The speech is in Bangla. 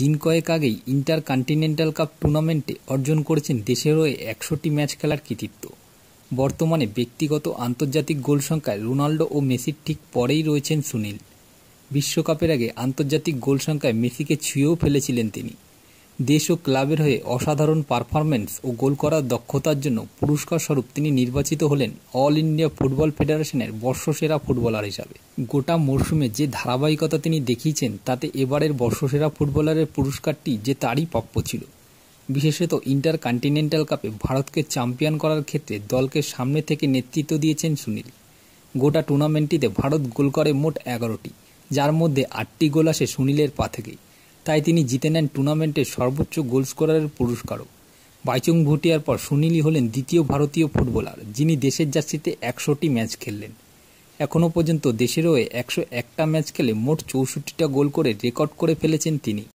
দিন কয়েক আগেই ইন্টার কন্টিনেন্টাল কাপ টুর্নামেন্টে অর্জন করেছেন দেশের হয়ে একশোটি ম্যাচ খেলার কৃতিত্ব বর্তমানে ব্যক্তিগত আন্তর্জাতিক গোল সংখ্যায় রোনাল্ডো ও মেসির ঠিক পরেই রয়েছেন সুনীল বিশ্বকাপের আগে আন্তর্জাতিক গোল সংখ্যায় মেসিকে ছুঁয়েও ফেলেছিলেন তিনি দেশ ও ক্লাবের হয়ে অসাধারণ পারফরম্যান্স ও গোল করার দক্ষতার জন্য পুরস্কার স্বরূপ তিনি নির্বাচিত হলেন অল ইন্ডিয়া ফুটবল ফেডারেশনের বর্ষসেরা ফুটবলার হিসাবে গোটা মরশুমে যে ধারাবাহিকতা তিনি দেখিয়েছেন তাতে এবারের বর্ষসেরা ফুটবলারের পুরস্কারটি যে তারই প্রাপ্য ছিল বিশেষত ইন্টার কন্টিনেন্টাল কাপে ভারতকে চ্যাম্পিয়ন করার ক্ষেত্রে দলকে সামনে থেকে নেতৃত্ব দিয়েছেন সুনীল গোটা টুর্নামেন্টটিতে ভারত গোল করে মোট এগারোটি যার মধ্যে আটটি গোল আসে সুনীলের পা থেকেই তাই তিনি জিতে নেন টুর্নামেন্টের সর্বোচ্চ গোল স্কোরারের পুরস্কারও বাইচুং ভুটিয়ার পর সুনীলই হলেন দ্বিতীয় ভারতীয় ফুটবলার যিনি দেশের জার্সিতে একশোটি ম্যাচ খেললেন এখনও পর্যন্ত দেশের হয়ে একশো একটা ম্যাচ খেলে মোট চৌষট্টিটা গোল করে রেকর্ড করে ফেলেছেন তিনি